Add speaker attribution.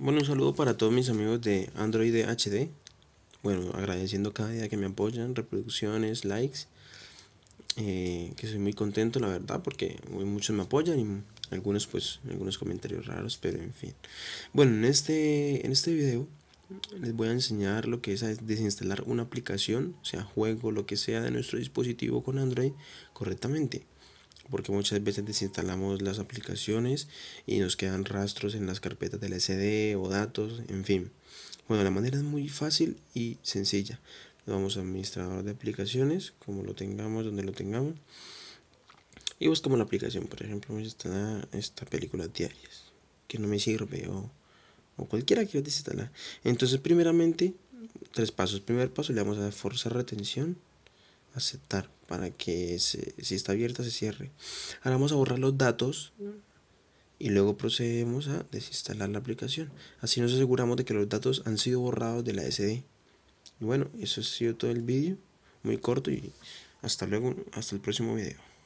Speaker 1: Bueno, un saludo para todos mis amigos de Android HD. Bueno, agradeciendo cada día que me apoyan, reproducciones, likes. Eh, que soy muy contento, la verdad, porque muchos me apoyan y algunos, pues, algunos comentarios raros, pero en fin. Bueno, en este, en este video les voy a enseñar lo que es desinstalar una aplicación, sea juego, lo que sea de nuestro dispositivo con Android correctamente porque muchas veces desinstalamos las aplicaciones y nos quedan rastros en las carpetas del SD o datos, en fin. Bueno, la manera es muy fácil y sencilla. Vamos a administrador de aplicaciones, como lo tengamos, donde lo tengamos. Y buscamos la aplicación, por ejemplo, esta, esta película diarias, que no me sirve o, o cualquiera que a desinstalar. Entonces, primeramente, tres pasos. Primer paso, le vamos a dar forzar retención, aceptar para que se, si está abierta se cierre. Ahora vamos a borrar los datos y luego procedemos a desinstalar la aplicación. Así nos aseguramos de que los datos han sido borrados de la SD. bueno, eso ha sido todo el vídeo, muy corto y hasta luego, hasta el próximo video.